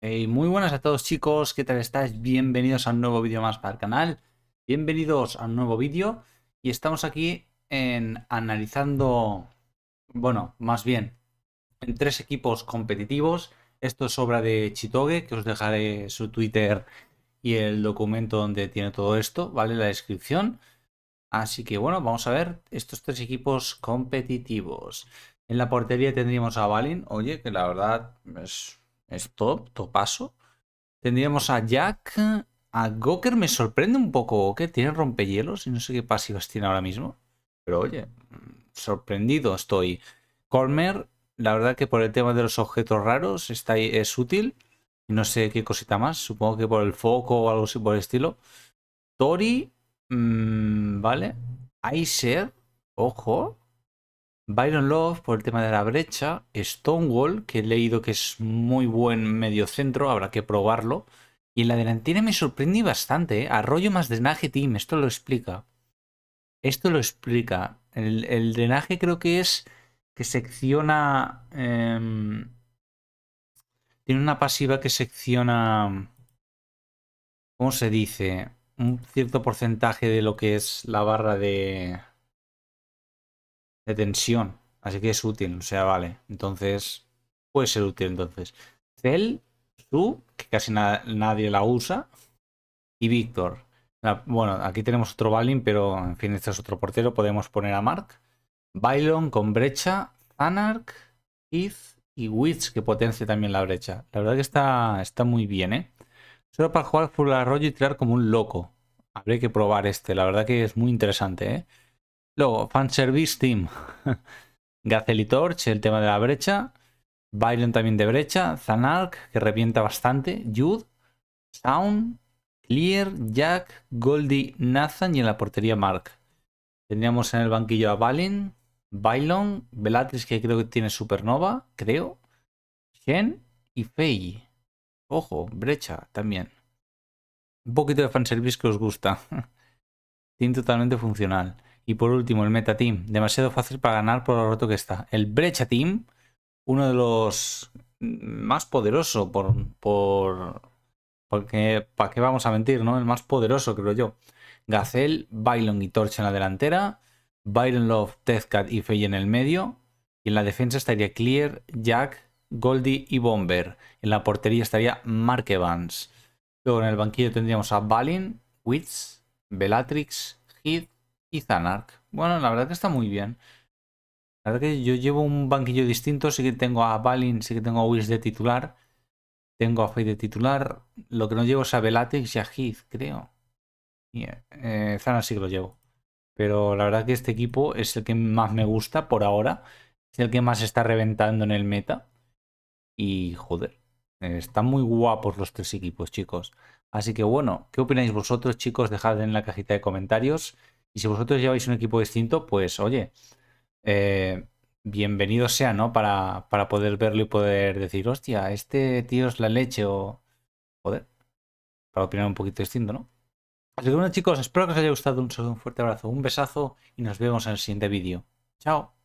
Eh, muy buenas a todos chicos, ¿qué tal estáis? Bienvenidos a un nuevo vídeo más para el canal. Bienvenidos a un nuevo vídeo y estamos aquí en analizando, bueno, más bien, en tres equipos competitivos. Esto es obra de Chitoge, que os dejaré su Twitter y el documento donde tiene todo esto, ¿vale? La descripción. Así que bueno, vamos a ver estos tres equipos competitivos. En la portería tendríamos a Balin, oye, que la verdad es stop top, topaso. Tendríamos a Jack, a Goker me sorprende un poco Goker, tiene rompehielos y no sé qué pasivas tiene ahora mismo. Pero oye, sorprendido estoy. Colmer, la verdad que por el tema de los objetos raros está, es útil. no sé qué cosita más, supongo que por el foco o algo así por el estilo. Tori, mm, vale. Aiser, ojo. Byron Love por el tema de la brecha, Stonewall, que he leído que es muy buen medio centro. habrá que probarlo. Y en la delantera me sorprendí bastante, ¿eh? arroyo más drenaje team, esto lo explica. Esto lo explica. El, drenaje creo que es que secciona... Em, tiene una pasiva que secciona... ¿Cómo se dice? Un cierto porcentaje de lo que es la barra de de tensión. Así que es útil, o sea, vale. Entonces, puede ser útil entonces. Cell, Su, que casi nadie la usa, y Víctor. Bueno, aquí tenemos otro Balin, pero en fin, este es otro portero. Podemos poner a Mark. Bailon con brecha, Anark, Heath y Witch, que potencia también la brecha. La verdad que está, está muy bien, ¿eh? Solo para jugar full arroyo y tirar como un loco. Habré que probar este, la verdad que es muy interesante, ¿eh? Luego, Fanservice Team. y Torch, el tema de la brecha. Bailon también de brecha. Zanark, que revienta bastante. Jude. Sound. Clear. Jack. Goldie. Nathan. Y en la portería Mark. Teníamos en el banquillo a Balin. Bailon. belatrix, que creo que tiene Supernova. Creo. Gen Y Fei. Ojo, brecha también. Un poquito de fanservice que os gusta. Team totalmente funcional. Y por último, el Meta Team. Demasiado fácil para ganar por lo roto que está. El Brecha Team, uno de los más poderosos, por. por porque, ¿para qué vamos a mentir, no? El más poderoso, creo yo. Gazel, Bailon y Torch en la delantera. Byron Love, Tezcat y Fey en el medio. Y en la defensa estaría Clear, Jack, Goldie y Bomber. En la portería estaría Mark Luego en el banquillo tendríamos a Balin, Witz, Bellatrix, Heath, y Zanark. Bueno, la verdad que está muy bien. La verdad que yo llevo un banquillo distinto. Sí que tengo a Balin, sí que tengo a Wills de titular. Tengo a Fey de titular. Lo que no llevo es a Velatex y a Heath, creo. Y eh, sí que lo llevo. Pero la verdad que este equipo es el que más me gusta por ahora. Es el que más está reventando en el meta. Y joder, están muy guapos los tres equipos, chicos. Así que bueno, ¿qué opináis vosotros, chicos? Dejad en la cajita de comentarios. Y si vosotros lleváis un equipo distinto, pues oye, eh, bienvenido sea, ¿no? Para, para poder verlo y poder decir, hostia, este tío es la leche o... Joder, para opinar un poquito distinto, ¿no? Así que bueno chicos, espero que os haya gustado. Un, un fuerte abrazo, un besazo y nos vemos en el siguiente vídeo. Chao.